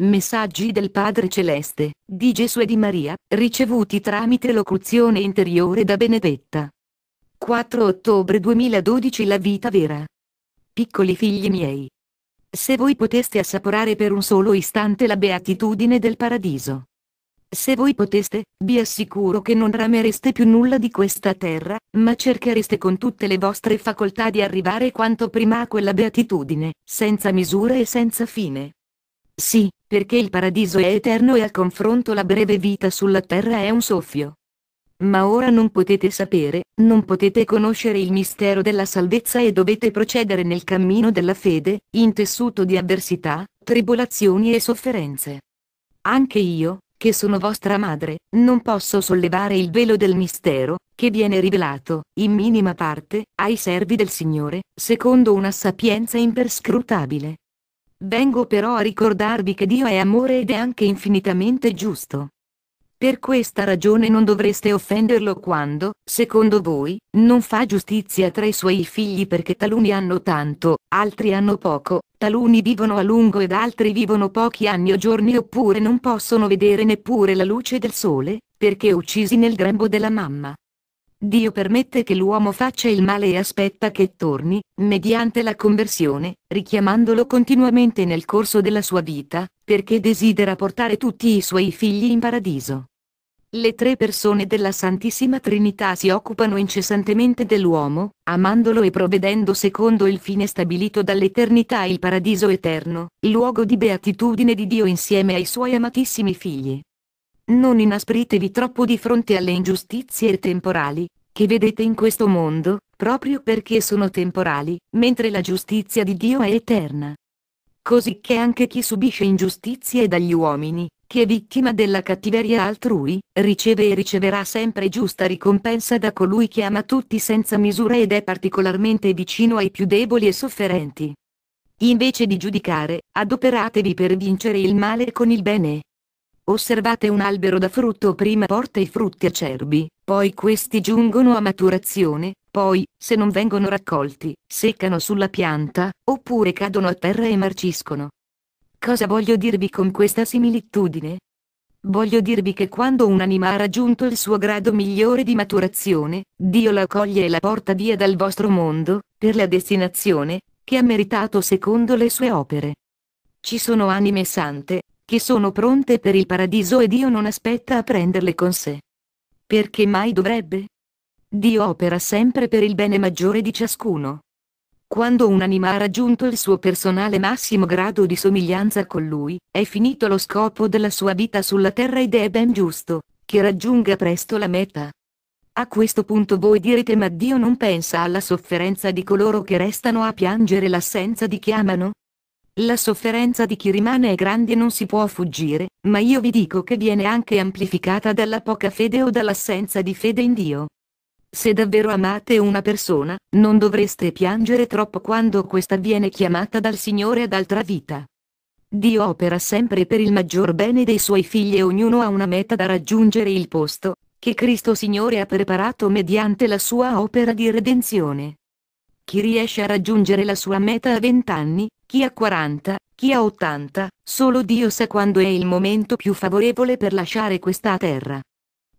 messaggi del Padre Celeste, di Gesù e di Maria, ricevuti tramite locuzione interiore da Benedetta. 4 ottobre 2012 La vita vera. Piccoli figli miei. Se voi poteste assaporare per un solo istante la beatitudine del paradiso. Se voi poteste, vi assicuro che non ramereste più nulla di questa terra, ma cerchereste con tutte le vostre facoltà di arrivare quanto prima a quella beatitudine, senza misura e senza fine. Sì, perché il paradiso è eterno e al confronto la breve vita sulla terra è un soffio. Ma ora non potete sapere, non potete conoscere il mistero della salvezza e dovete procedere nel cammino della fede, intessuto di avversità, tribolazioni e sofferenze. Anche io, che sono vostra madre, non posso sollevare il velo del mistero, che viene rivelato, in minima parte, ai servi del Signore, secondo una sapienza imperscrutabile, Vengo però a ricordarvi che Dio è amore ed è anche infinitamente giusto. Per questa ragione non dovreste offenderlo quando, secondo voi, non fa giustizia tra i suoi figli perché taluni hanno tanto, altri hanno poco, taluni vivono a lungo ed altri vivono pochi anni o giorni oppure non possono vedere neppure la luce del sole, perché uccisi nel grembo della mamma. Dio permette che l'uomo faccia il male e aspetta che torni, mediante la conversione, richiamandolo continuamente nel corso della sua vita, perché desidera portare tutti i suoi figli in paradiso. Le tre persone della Santissima Trinità si occupano incessantemente dell'uomo, amandolo e provvedendo secondo il fine stabilito dall'eternità il paradiso eterno, luogo di beatitudine di Dio insieme ai suoi amatissimi figli. Non inaspritevi troppo di fronte alle ingiustizie temporali, che vedete in questo mondo, proprio perché sono temporali, mentre la giustizia di Dio è eterna. Cosicché anche chi subisce ingiustizie dagli uomini, chi è vittima della cattiveria altrui, riceve e riceverà sempre giusta ricompensa da colui che ama tutti senza misura ed è particolarmente vicino ai più deboli e sofferenti. Invece di giudicare, adoperatevi per vincere il male con il bene. Osservate un albero da frutto prima porta i frutti acerbi, poi questi giungono a maturazione, poi, se non vengono raccolti, seccano sulla pianta, oppure cadono a terra e marciscono. Cosa voglio dirvi con questa similitudine? Voglio dirvi che quando un'anima ha raggiunto il suo grado migliore di maturazione, Dio la accoglie e la porta via dal vostro mondo, per la destinazione, che ha meritato secondo le sue opere. Ci sono anime sante, che sono pronte per il paradiso e Dio non aspetta a prenderle con sé. Perché mai dovrebbe? Dio opera sempre per il bene maggiore di ciascuno. Quando un'anima ha raggiunto il suo personale massimo grado di somiglianza con lui, è finito lo scopo della sua vita sulla terra ed è ben giusto, che raggiunga presto la meta. A questo punto voi direte ma Dio non pensa alla sofferenza di coloro che restano a piangere l'assenza di chi amano? La sofferenza di chi rimane è grande e non si può fuggire, ma io vi dico che viene anche amplificata dalla poca fede o dall'assenza di fede in Dio. Se davvero amate una persona, non dovreste piangere troppo quando questa viene chiamata dal Signore ad altra vita. Dio opera sempre per il maggior bene dei suoi figli e ognuno ha una meta da raggiungere il posto, che Cristo Signore ha preparato mediante la sua opera di redenzione. Chi riesce a raggiungere la sua meta a vent'anni, chi ha 40, chi ha 80, solo Dio sa quando è il momento più favorevole per lasciare questa terra.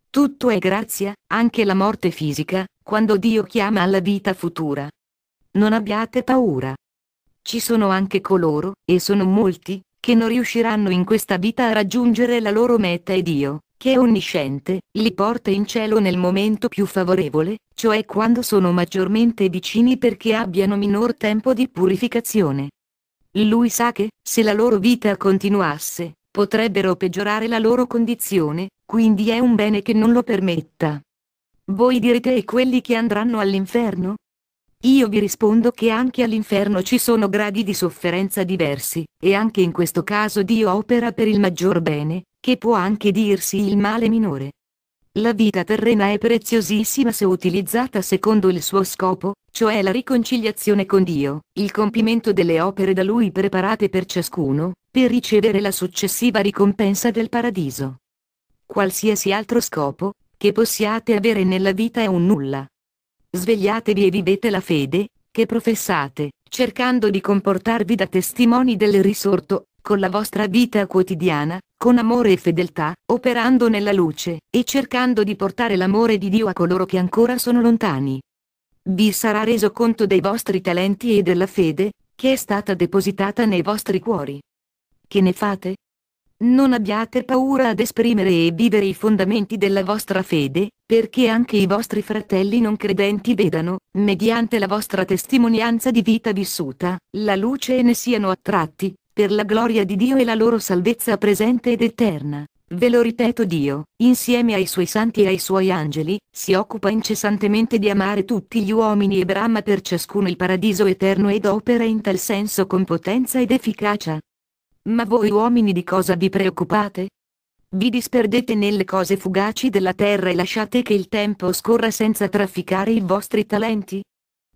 Tutto è grazia, anche la morte fisica, quando Dio chiama alla vita futura. Non abbiate paura. Ci sono anche coloro, e sono molti, che non riusciranno in questa vita a raggiungere la loro meta e Dio, che è onnisciente, li porta in cielo nel momento più favorevole, cioè quando sono maggiormente vicini perché abbiano minor tempo di purificazione. Lui sa che, se la loro vita continuasse, potrebbero peggiorare la loro condizione, quindi è un bene che non lo permetta. Voi direte e quelli che andranno all'inferno? Io vi rispondo che anche all'inferno ci sono gradi di sofferenza diversi, e anche in questo caso Dio opera per il maggior bene, che può anche dirsi il male minore. La vita terrena è preziosissima se utilizzata secondo il suo scopo, cioè la riconciliazione con Dio, il compimento delle opere da Lui preparate per ciascuno, per ricevere la successiva ricompensa del paradiso. Qualsiasi altro scopo, che possiate avere nella vita è un nulla. Svegliatevi e vivete la fede, che professate, cercando di comportarvi da testimoni del risorto, con la vostra vita quotidiana, con amore e fedeltà, operando nella luce, e cercando di portare l'amore di Dio a coloro che ancora sono lontani vi sarà reso conto dei vostri talenti e della fede, che è stata depositata nei vostri cuori. Che ne fate? Non abbiate paura ad esprimere e vivere i fondamenti della vostra fede, perché anche i vostri fratelli non credenti vedano, mediante la vostra testimonianza di vita vissuta, la luce e ne siano attratti, per la gloria di Dio e la loro salvezza presente ed eterna. Ve lo ripeto Dio, insieme ai suoi santi e ai suoi angeli, si occupa incessantemente di amare tutti gli uomini e brama per ciascuno il paradiso eterno ed opera in tal senso con potenza ed efficacia. Ma voi uomini di cosa vi preoccupate? Vi disperdete nelle cose fugaci della terra e lasciate che il tempo scorra senza trafficare i vostri talenti?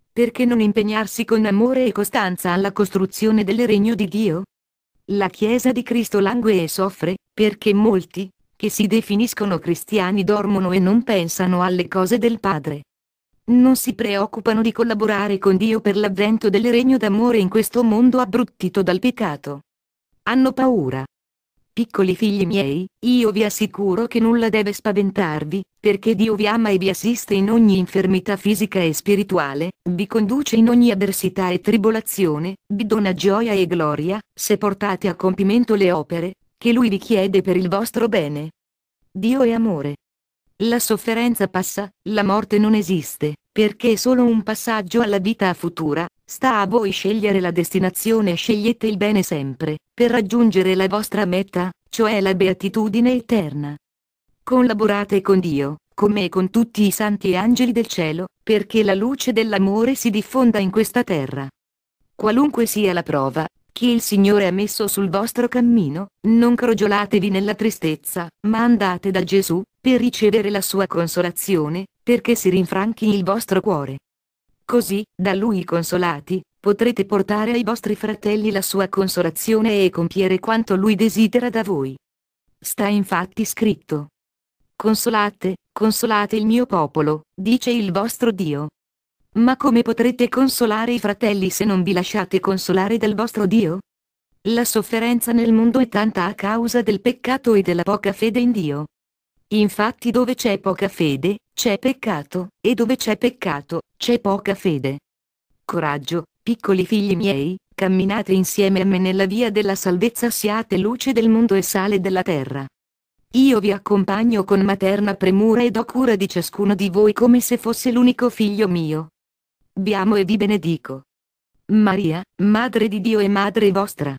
Perché non impegnarsi con amore e costanza alla costruzione del regno di Dio? La Chiesa di Cristo langue e soffre, perché molti, che si definiscono cristiani dormono e non pensano alle cose del Padre. Non si preoccupano di collaborare con Dio per l'avvento del regno d'amore in questo mondo abbruttito dal peccato. Hanno paura, Piccoli figli miei, io vi assicuro che nulla deve spaventarvi, perché Dio vi ama e vi assiste in ogni infermità fisica e spirituale, vi conduce in ogni avversità e tribolazione, vi dona gioia e gloria, se portate a compimento le opere, che Lui vi chiede per il vostro bene. Dio è amore. La sofferenza passa, la morte non esiste perché è solo un passaggio alla vita futura, sta a voi scegliere la destinazione e scegliete il bene sempre, per raggiungere la vostra meta, cioè la beatitudine eterna. Collaborate con Dio, come e con tutti i santi e angeli del cielo, perché la luce dell'amore si diffonda in questa terra. Qualunque sia la prova, che il Signore ha messo sul vostro cammino, non crogiolatevi nella tristezza, ma andate da Gesù, per ricevere la sua consolazione, perché si rinfranchi il vostro cuore. Così, da lui consolati, potrete portare ai vostri fratelli la sua consolazione e compiere quanto lui desidera da voi. Sta infatti scritto. Consolate, consolate il mio popolo, dice il vostro Dio. Ma come potrete consolare i fratelli se non vi lasciate consolare dal vostro Dio? La sofferenza nel mondo è tanta a causa del peccato e della poca fede in Dio. Infatti dove c'è poca fede, c'è peccato, e dove c'è peccato, c'è poca fede. Coraggio, piccoli figli miei, camminate insieme a me nella via della salvezza siate luce del mondo e sale della terra. Io vi accompagno con materna premura ed do cura di ciascuno di voi come se fosse l'unico figlio mio. Vi amo e vi benedico. Maria, Madre di Dio e Madre vostra.